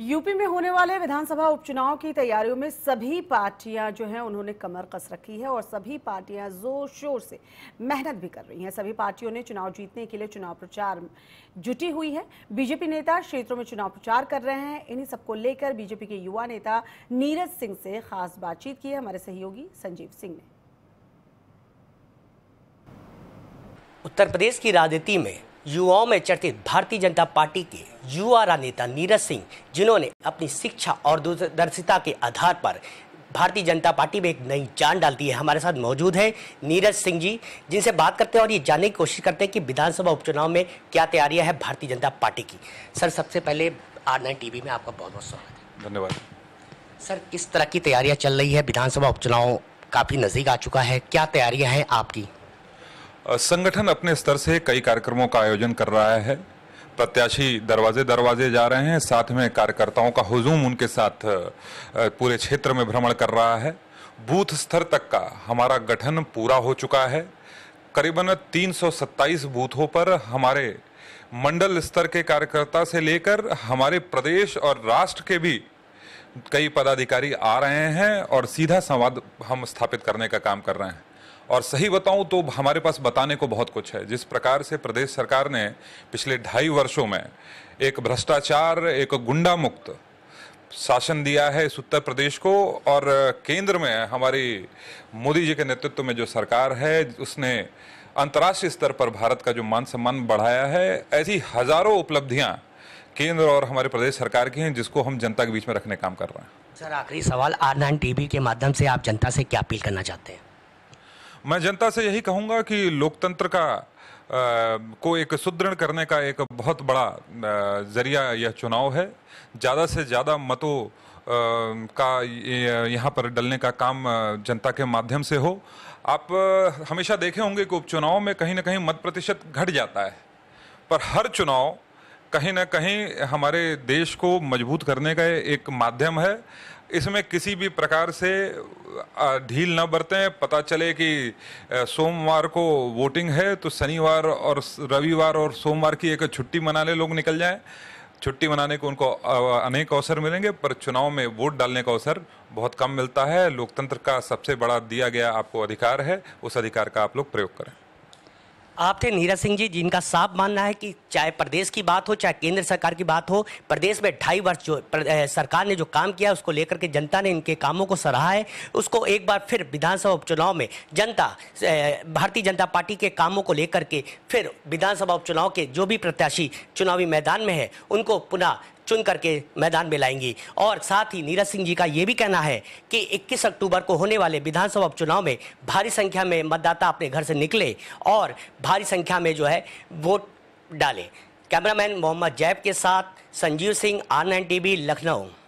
UP में होने वाले विधानसभा उपचुनाव की तैयारियों में सभी पार्टियां जो हैं उन्होंने कमर कस रखी है और सभी पार्टियां जोर शोर से मेहनत भी कर रही हैं सभी पार्टियों ने चुनाव जीतने के लिए चुनाव प्रचार जुटी हुई है बीजेपी नेता क्षेत्रों में चुनाव प्रचार कर रहे हैं इन्हीं सबको लेकर बीजेपी के युवा नेता नीरज सिंह से खास बातचीत की है हमारे सहयोगी संजीव सिंह ने उत्तर प्रदेश की राजनीति में युवाओं में चर्चित भारतीय जनता पार्टी के युवा नेता नीरज सिंह जिन्होंने अपनी शिक्षा और दूरदर्शिता के आधार पर भारतीय जनता पार्टी में एक नई जान डाल दी है हमारे साथ मौजूद हैं नीरज सिंह जी जिनसे बात करते हैं और ये जानने की कोशिश करते हैं कि विधानसभा उपचुनाव में क्या तैयारियां हैं भारतीय जनता पार्टी की सर सबसे पहले आर नाइन टी में आपका बहुत बहुत स्वागत है धन्यवाद सर किस तरह की तैयारियाँ चल रही है विधानसभा उपचुनाव काफ़ी नज़दीक आ चुका है क्या तैयारियाँ हैं आपकी संगठन अपने स्तर से कई कार्यक्रमों का आयोजन कर रहा है प्रत्याशी दरवाजे दरवाजे जा रहे हैं साथ में कार्यकर्ताओं का हुजूम उनके साथ पूरे क्षेत्र में भ्रमण कर रहा है बूथ स्तर तक का हमारा गठन पूरा हो चुका है करीबन 327 बूथों पर हमारे मंडल स्तर के कार्यकर्ता से लेकर हमारे प्रदेश और राष्ट्र के भी कई पदाधिकारी आ रहे हैं और सीधा संवाद हम स्थापित करने का काम कर रहे हैं और सही बताऊं तो हमारे पास बताने को बहुत कुछ है जिस प्रकार से प्रदेश सरकार ने पिछले ढाई वर्षों में एक भ्रष्टाचार एक गुंडा मुक्त शासन दिया है इस उत्तर प्रदेश को और केंद्र में हमारी मोदी जी के नेतृत्व में जो सरकार है उसने अंतर्राष्ट्रीय स्तर पर भारत का जो मान सम्मान बढ़ाया है ऐसी हजारों उपलब्धियां केंद्र और हमारे प्रदेश सरकार की हैं जिसको हम जनता के बीच में रखने काम कर रहे हैं सर आखिरी सवाल आर नाइन टीवी के माध्यम से आप जनता से क्या अपील करना चाहते हैं मैं जनता से यही कहूँगा कि लोकतंत्र का को एक सुदृढ़ करने का एक बहुत बड़ा जरिया यह चुनाव है ज़्यादा से ज़्यादा मतों का यहाँ पर डलने का काम जनता के माध्यम से हो आप हमेशा देखे होंगे कि उपचुनाव में कहीं ना कहीं मत प्रतिशत घट जाता है पर हर चुनाव कहीं ना कहीं हमारे देश को मजबूत करने का एक माध्यम है इसमें किसी भी प्रकार से ढील न बरतें पता चले कि सोमवार को वोटिंग है तो शनिवार और रविवार और सोमवार की एक छुट्टी मना ले लोग निकल जाएं छुट्टी मनाने को उनको अनेक अवसर मिलेंगे पर चुनाव में वोट डालने का अवसर बहुत कम मिलता है लोकतंत्र का सबसे बड़ा दिया गया आपको अधिकार है उस अधिकार का आप लोग प्रयोग करें आप थे नीरज सिंह जी जिनका साफ मानना है कि चाहे प्रदेश की बात हो चाहे केंद्र सरकार की बात हो प्रदेश में ढाई वर्ष जो सरकार ने जो काम किया उसको लेकर के जनता ने इनके कामों को सराहा है उसको एक बार फिर विधानसभा उपचुनाव में जनता भारतीय जनता पार्टी के कामों को लेकर के फिर विधानसभा उपचुनाव के जो भी प्रत्याशी चुनावी मैदान में है उनको पुनः चुन करके मैदान में लाएंगी और साथ ही नीरज सिंह जी का ये भी कहना है कि 21 अक्टूबर को होने वाले विधानसभा उपचुनाव में भारी संख्या में मतदाता अपने घर से निकले और भारी संख्या में जो है वोट डाले कैमरामैन मोहम्मद जैब के साथ संजीव सिंह आर लखनऊ